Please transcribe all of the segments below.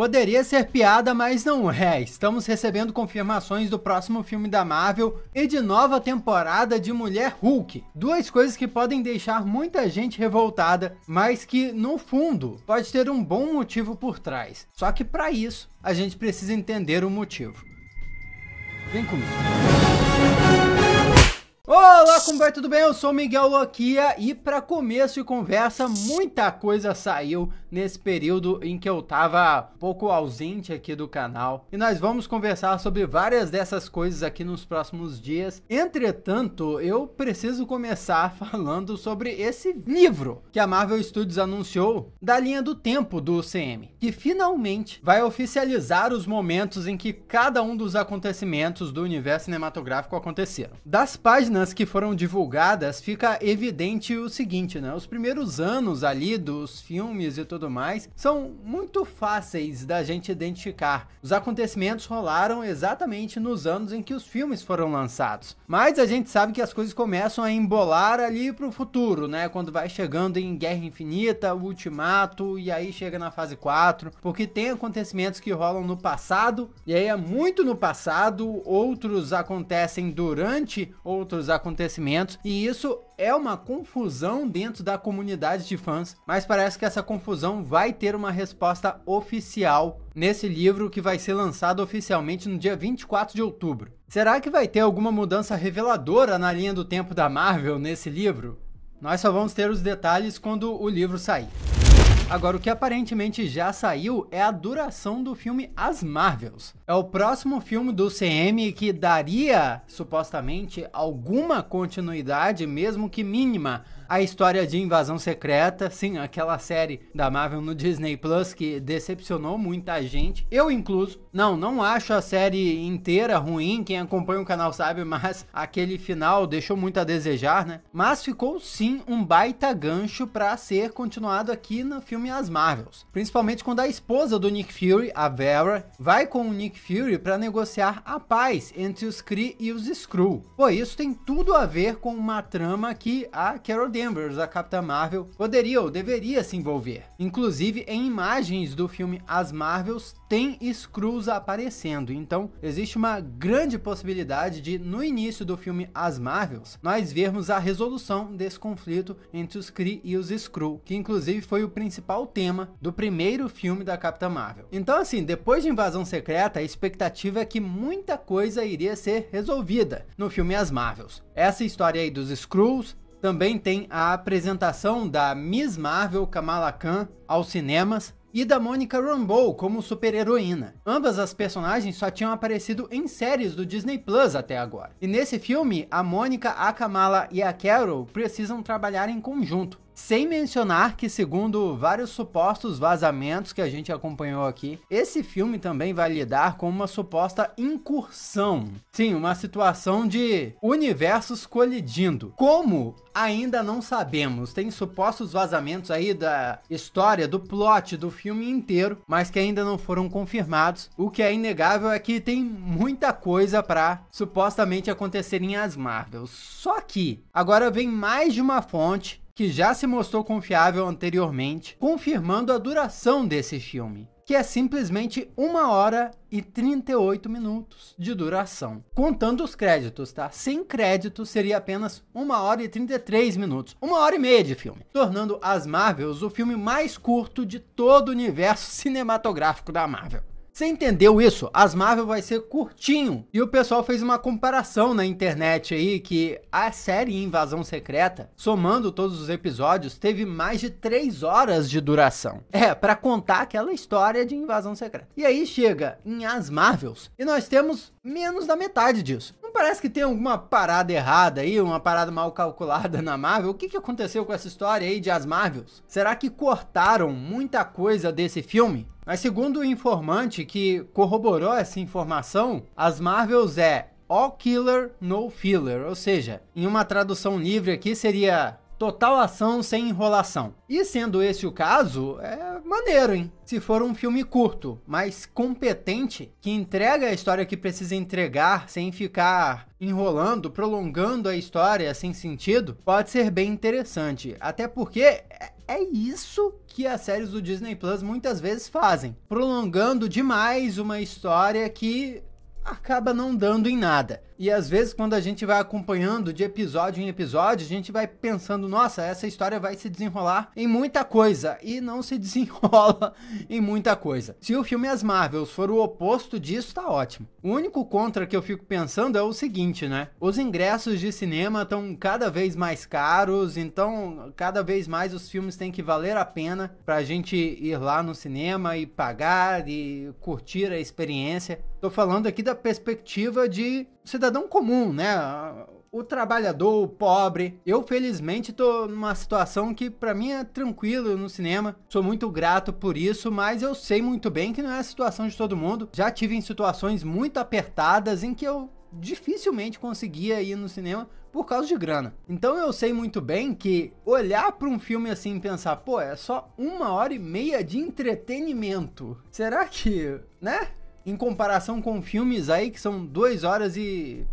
Poderia ser piada, mas não é. Estamos recebendo confirmações do próximo filme da Marvel e de nova temporada de Mulher Hulk. Duas coisas que podem deixar muita gente revoltada, mas que no fundo pode ter um bom motivo por trás. Só que para isso, a gente precisa entender o motivo. Vem comigo. Olá, como vai? Tudo bem? Eu sou Miguel Loquia e para começo de conversa, muita coisa saiu nesse período em que eu tava um pouco ausente aqui do canal. E nós vamos conversar sobre várias dessas coisas aqui nos próximos dias. Entretanto, eu preciso começar falando sobre esse livro que a Marvel Studios anunciou da linha do tempo do UCM, que finalmente vai oficializar os momentos em que cada um dos acontecimentos do universo cinematográfico aconteceram. Das páginas que foram divulgadas, fica evidente o seguinte, né? Os primeiros anos ali dos filmes e tudo tudo mais, são muito fáceis da gente identificar. Os acontecimentos rolaram exatamente nos anos em que os filmes foram lançados. Mas a gente sabe que as coisas começam a embolar ali pro futuro, né? Quando vai chegando em Guerra Infinita, Ultimato e aí chega na fase 4, porque tem acontecimentos que rolam no passado e aí é muito no passado, outros acontecem durante outros acontecimentos e isso é uma confusão dentro da comunidade de fãs, mas parece que essa confusão vai ter uma resposta oficial nesse livro que vai ser lançado oficialmente no dia 24 de outubro. Será que vai ter alguma mudança reveladora na linha do tempo da Marvel nesse livro? Nós só vamos ter os detalhes quando o livro sair. Agora, o que aparentemente já saiu é a duração do filme As Marvels. É o próximo filme do CM que daria, supostamente, alguma continuidade, mesmo que mínima, a história de Invasão Secreta, sim, aquela série da Marvel no Disney Plus que decepcionou muita gente, eu incluso. Não, não acho a série inteira ruim, quem acompanha o canal sabe, mas aquele final deixou muito a desejar, né? Mas ficou sim um baita gancho para ser continuado aqui no filme As Marvels, principalmente quando a esposa do Nick Fury, a Vera, vai com o Nick Fury para negociar a paz entre os Kree e os Skrull. Pô, isso tem tudo a ver com uma trama que a Carol membros da Capitã Marvel poderia ou deveria se envolver. Inclusive, em imagens do filme As Marvels, tem Skrulls aparecendo, então existe uma grande possibilidade de, no início do filme As Marvels, nós vermos a resolução desse conflito entre os Kree e os Skrull, que inclusive foi o principal tema do primeiro filme da Capitã Marvel. Então assim, depois de Invasão Secreta, a expectativa é que muita coisa iria ser resolvida no filme As Marvels. Essa história aí dos Skrulls, também tem a apresentação da Miss Marvel Kamala Khan aos cinemas e da Monica Rambeau como super-heroína. Ambas as personagens só tinham aparecido em séries do Disney Plus até agora. E nesse filme, a Monica, a Kamala e a Carol precisam trabalhar em conjunto sem mencionar que, segundo vários supostos vazamentos que a gente acompanhou aqui, esse filme também vai lidar com uma suposta incursão. Sim, uma situação de universos colidindo. Como? Ainda não sabemos. Tem supostos vazamentos aí da história, do plot do filme inteiro, mas que ainda não foram confirmados. O que é inegável é que tem muita coisa para supostamente acontecer em As Marvels. Só que agora vem mais de uma fonte que já se mostrou confiável anteriormente, confirmando a duração desse filme, que é simplesmente 1 hora e 38 minutos de duração. Contando os créditos, tá? Sem crédito seria apenas 1 hora e 33 minutos, 1 hora e meia de filme, tornando As Marvels o filme mais curto de todo o universo cinematográfico da Marvel. Você entendeu isso? As Marvel vai ser curtinho. E o pessoal fez uma comparação na internet aí que a série Invasão Secreta, somando todos os episódios, teve mais de 3 horas de duração. É, para contar aquela história de Invasão Secreta. E aí chega em As Marvels e nós temos menos da metade disso. Não parece que tem alguma parada errada aí, uma parada mal calculada na Marvel? O que, que aconteceu com essa história aí de as Marvels? Será que cortaram muita coisa desse filme? Mas segundo o informante que corroborou essa informação, as Marvels é All Killer, No Filler, ou seja, em uma tradução livre aqui seria total ação sem enrolação. E sendo esse o caso, é maneiro, hein? Se for um filme curto, mas competente, que entrega a história que precisa entregar sem ficar enrolando, prolongando a história sem sentido, pode ser bem interessante. Até porque é, é isso que as séries do Disney Plus muitas vezes fazem, prolongando demais uma história que acaba não dando em nada. E às vezes, quando a gente vai acompanhando de episódio em episódio, a gente vai pensando, nossa, essa história vai se desenrolar em muita coisa. E não se desenrola em muita coisa. Se o filme As Marvels for o oposto disso, tá ótimo. O único contra que eu fico pensando é o seguinte, né? Os ingressos de cinema estão cada vez mais caros, então cada vez mais os filmes têm que valer a pena pra gente ir lá no cinema e pagar e curtir a experiência. Tô falando aqui da perspectiva de cidadão comum, né? O trabalhador, o pobre. Eu, felizmente, tô numa situação que para mim é tranquilo no cinema. Sou muito grato por isso, mas eu sei muito bem que não é a situação de todo mundo. Já tive em situações muito apertadas em que eu dificilmente conseguia ir no cinema por causa de grana. Então eu sei muito bem que olhar para um filme assim e pensar, pô, é só uma hora e meia de entretenimento. Será que, né? em comparação com filmes aí que são 2 horas e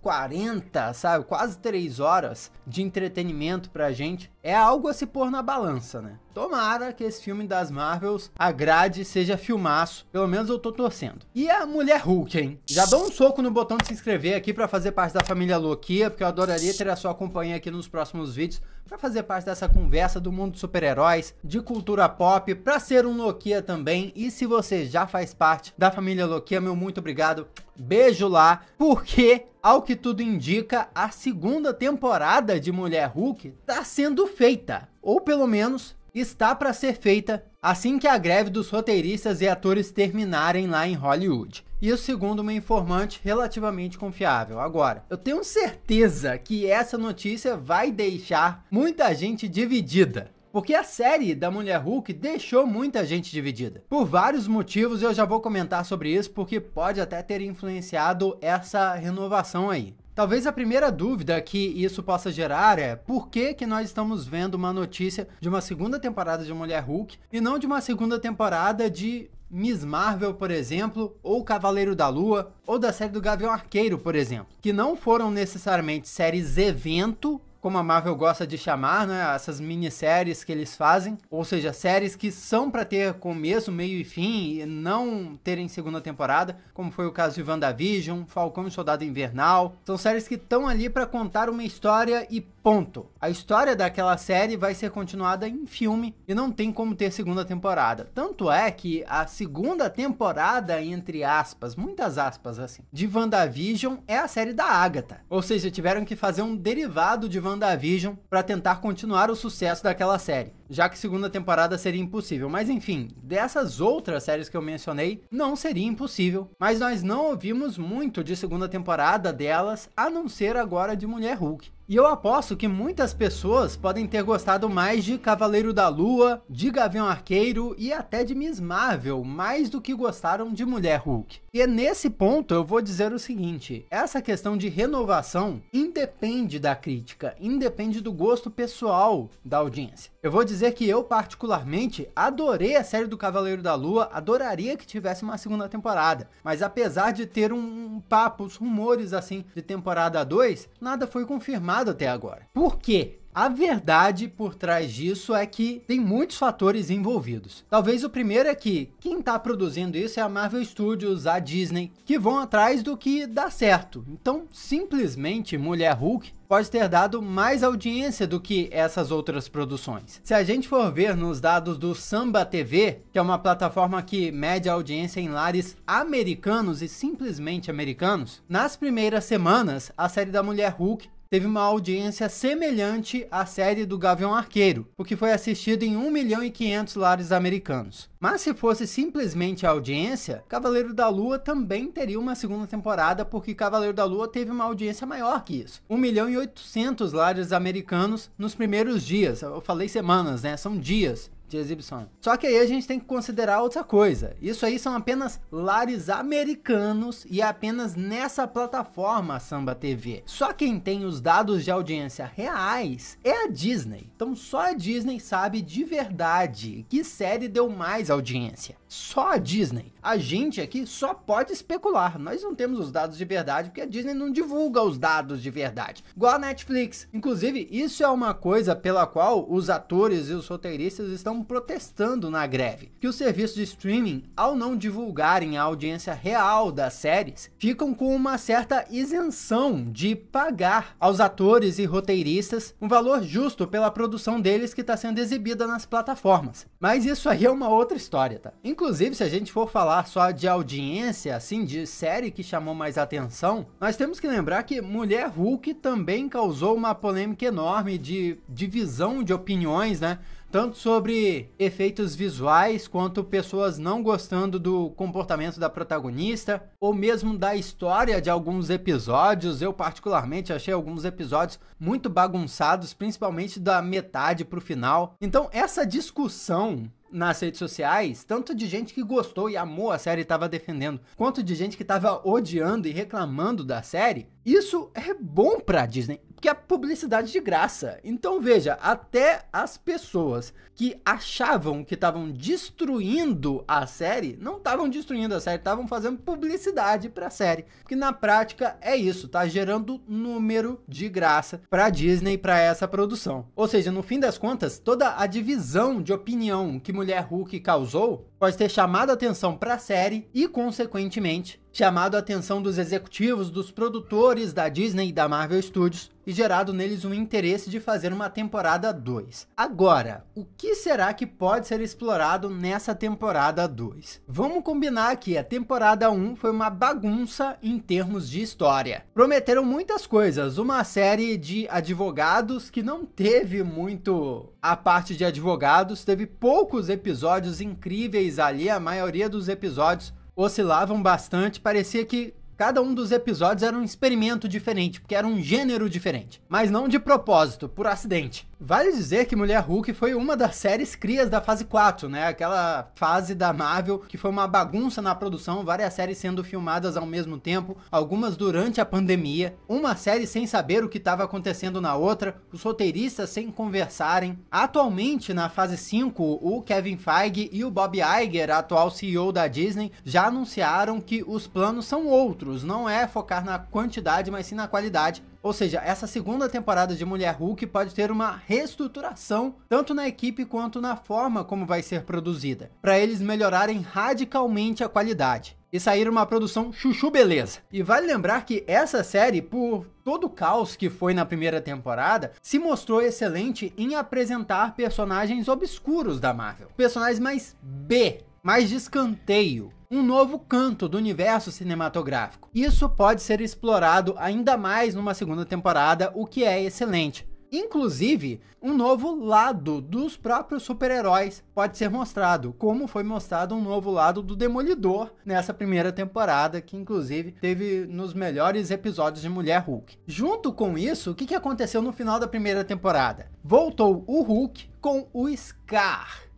40, sabe? Quase 3 horas de entretenimento pra gente. É algo a se pôr na balança, né? Tomara que esse filme das Marvels agrade, seja filmaço. Pelo menos eu tô torcendo. E a Mulher Hulk, hein? Já dou um soco no botão de se inscrever aqui para fazer parte da família Loquia, porque eu adoraria ter a sua companhia aqui nos próximos vídeos para fazer parte dessa conversa do mundo de super-heróis, de cultura pop, para ser um Loquia também. E se você já faz parte da família Loquia, meu muito obrigado. Beijo lá, porque ao que tudo indica, a segunda temporada de Mulher Hulk tá sendo feita, ou pelo menos está para ser feita assim que a greve dos roteiristas e atores terminarem lá em Hollywood. Isso segundo uma informante relativamente confiável. Agora, eu tenho certeza que essa notícia vai deixar muita gente dividida. Porque a série da Mulher Hulk deixou muita gente dividida. Por vários motivos, eu já vou comentar sobre isso, porque pode até ter influenciado essa renovação aí. Talvez a primeira dúvida que isso possa gerar é por que, que nós estamos vendo uma notícia de uma segunda temporada de Mulher Hulk e não de uma segunda temporada de Miss Marvel, por exemplo, ou Cavaleiro da Lua, ou da série do Gavião Arqueiro, por exemplo, que não foram necessariamente séries evento, como a Marvel gosta de chamar, né? Essas minisséries que eles fazem, ou seja, séries que são para ter começo, meio e fim e não terem segunda temporada, como foi o caso de WandaVision, Falcão e Soldado Invernal. São séries que estão ali para contar uma história e Ponto. A história daquela série vai ser continuada em filme e não tem como ter segunda temporada. Tanto é que a segunda temporada, entre aspas, muitas aspas assim, de WandaVision é a série da Agatha. Ou seja, tiveram que fazer um derivado de WandaVision para tentar continuar o sucesso daquela série, já que segunda temporada seria impossível. Mas enfim, dessas outras séries que eu mencionei, não seria impossível. Mas nós não ouvimos muito de segunda temporada delas, a não ser agora de Mulher Hulk. E eu aposto que muitas pessoas podem ter gostado mais de Cavaleiro da Lua, de Gavião Arqueiro e até de Miss Marvel, mais do que gostaram de Mulher Hulk. E é nesse ponto eu vou dizer o seguinte: essa questão de renovação independe da crítica, independe do gosto pessoal da audiência. Eu vou dizer que eu, particularmente, adorei a série do Cavaleiro da Lua, adoraria que tivesse uma segunda temporada, mas apesar de ter um, papo, os rumores assim de temporada 2, nada foi confirmado até agora. Por quê? A verdade por trás disso é que tem muitos fatores envolvidos. Talvez o primeiro é que quem está produzindo isso é a Marvel Studios, a Disney, que vão atrás do que dá certo. Então, simplesmente, Mulher Hulk pode ter dado mais audiência do que essas outras produções. Se a gente for ver nos dados do Samba TV, que é uma plataforma que mede a audiência em lares americanos e simplesmente americanos, nas primeiras semanas a série da Mulher Hulk teve uma audiência semelhante à série do Gavião Arqueiro, o que foi assistido em 1 milhão e 500 lares americanos. Mas se fosse simplesmente a audiência, Cavaleiro da Lua também teria uma segunda temporada, porque Cavaleiro da Lua teve uma audiência maior que isso. 1 milhão e 800 lares americanos nos primeiros dias. Eu falei semanas, né? São dias de exibição. Só que aí a gente tem que considerar outra coisa. Isso aí são apenas lares americanos e é apenas nessa plataforma Samba TV. Só quem tem os dados de audiência reais é a Disney. Então só a Disney sabe de verdade que série deu mais audiência. Só a Disney. A gente aqui só pode especular. Nós não temos os dados de verdade porque a Disney não divulga os dados de verdade. Igual a Netflix. Inclusive, isso é uma coisa pela qual os atores e os roteiristas estão estavam protestando na greve, que os serviços de streaming, ao não divulgarem a audiência real das séries, ficam com uma certa isenção de pagar aos atores e roteiristas um valor justo pela produção deles que está sendo exibida nas plataformas. Mas isso aí é uma outra história, tá? Inclusive, se a gente for falar só de audiência, assim, de série que chamou mais atenção, nós temos que lembrar que Mulher Hulk também causou uma polêmica enorme de divisão de opiniões, né? tanto sobre efeitos visuais quanto pessoas não gostando do comportamento da protagonista ou mesmo da história de alguns episódios. Eu particularmente achei alguns episódios muito bagunçados, principalmente da metade para o final. Então essa discussão nas redes sociais, tanto de gente que gostou e amou a série e estava defendendo, quanto de gente que estava odiando e reclamando da série, isso é bom para Disney que é publicidade de graça. Então veja, até as pessoas que achavam que estavam destruindo a série, não estavam destruindo a série, estavam fazendo publicidade para a série. Que na prática é isso, tá gerando número de graça para Disney para essa produção. Ou seja, no fim das contas, toda a divisão de opinião que Mulher Hulk causou pode ter chamado a atenção para a série e consequentemente chamado a atenção dos executivos, dos produtores da Disney e da Marvel Studios e gerado neles um interesse de fazer uma temporada 2. Agora, o que será que pode ser explorado nessa temporada 2? Vamos combinar que a temporada 1 foi uma bagunça em termos de história. Prometeram muitas coisas, uma série de advogados que não teve muito a parte de advogados, teve poucos episódios incríveis ali, a maioria dos episódios oscilavam bastante, parecia que Cada um dos episódios era um experimento diferente, porque era um gênero diferente, mas não de propósito, por acidente. Vale dizer que Mulher Hulk foi uma das séries crias da fase 4, né? Aquela fase da Marvel que foi uma bagunça na produção, várias séries sendo filmadas ao mesmo tempo, algumas durante a pandemia, uma série sem saber o que estava acontecendo na outra, os roteiristas sem conversarem. Atualmente, na fase 5, o Kevin Feige e o Bob Iger, atual CEO da Disney, já anunciaram que os planos são outros outros não é focar na quantidade, mas sim na qualidade. Ou seja, essa segunda temporada de Mulher Hulk pode ter uma reestruturação tanto na equipe quanto na forma como vai ser produzida, para eles melhorarem radicalmente a qualidade e sair uma produção chuchu beleza. E vale lembrar que essa série, por todo o caos que foi na primeira temporada, se mostrou excelente em apresentar personagens obscuros da Marvel, personagens mais B, mais de escanteio, um novo canto do universo cinematográfico. Isso pode ser explorado ainda mais numa segunda temporada, o que é excelente. Inclusive, um novo lado dos próprios super-heróis pode ser mostrado, como foi mostrado um novo lado do Demolidor nessa primeira temporada, que inclusive teve nos melhores episódios de Mulher Hulk. Junto com isso, o que aconteceu no final da primeira temporada? Voltou o Hulk com o Scar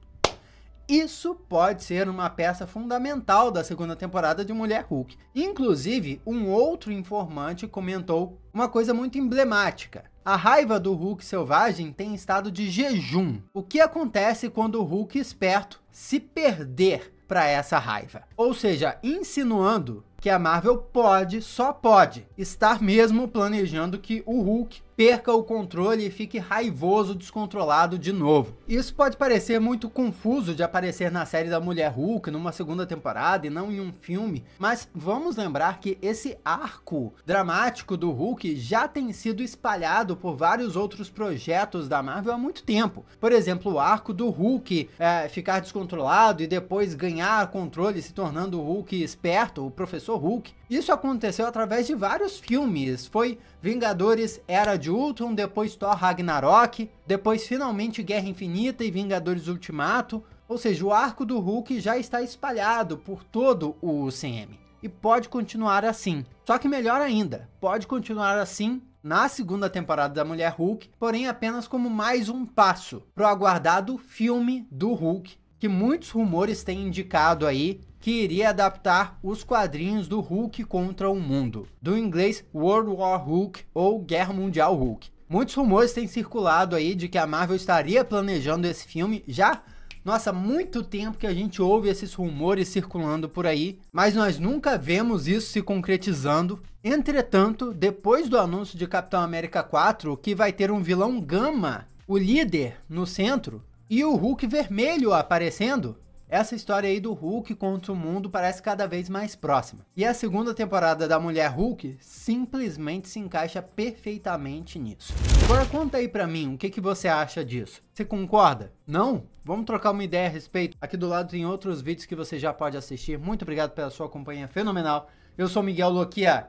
isso pode ser uma peça fundamental da segunda temporada de Mulher Hulk. Inclusive, um outro informante comentou uma coisa muito emblemática. A raiva do Hulk selvagem tem estado de jejum. O que acontece quando o Hulk esperto se perder para essa raiva? Ou seja, insinuando que a Marvel pode, só pode, estar mesmo planejando que o Hulk perca o controle e fique raivoso, descontrolado de novo. Isso pode parecer muito confuso de aparecer na série da Mulher Hulk, numa segunda temporada e não em um filme, mas vamos lembrar que esse arco dramático do Hulk já tem sido espalhado por vários outros projetos da Marvel há muito tempo. Por exemplo, o arco do Hulk é, ficar descontrolado e depois ganhar controle se tornando o Hulk esperto, o Professor Hulk. Isso aconteceu através de vários filmes, foi Vingadores Era de Ultron, depois Thor Ragnarok, depois finalmente Guerra Infinita e Vingadores Ultimato, ou seja, o arco do Hulk já está espalhado por todo o UCM. E pode continuar assim. Só que melhor ainda, pode continuar assim na segunda temporada da Mulher Hulk, porém apenas como mais um passo para o aguardado filme do Hulk, que muitos rumores têm indicado aí que iria adaptar os quadrinhos do Hulk contra o mundo, do inglês World War Hulk ou Guerra Mundial Hulk. Muitos rumores têm circulado aí de que a Marvel estaria planejando esse filme já nossa, muito tempo que a gente ouve esses rumores circulando por aí, mas nós nunca vemos isso se concretizando. Entretanto, depois do anúncio de Capitão América 4, que vai ter um vilão Gama, o líder, no centro, e o Hulk vermelho aparecendo. Essa história aí do Hulk contra o mundo parece cada vez mais próxima. E a segunda temporada da Mulher Hulk simplesmente se encaixa perfeitamente nisso. Agora conta aí pra mim, o que, que você acha disso? Você concorda? Não? Vamos trocar uma ideia a respeito. Aqui do lado tem outros vídeos que você já pode assistir. Muito obrigado pela sua companhia fenomenal. Eu sou Miguel Loquia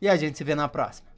e a gente se vê na próxima.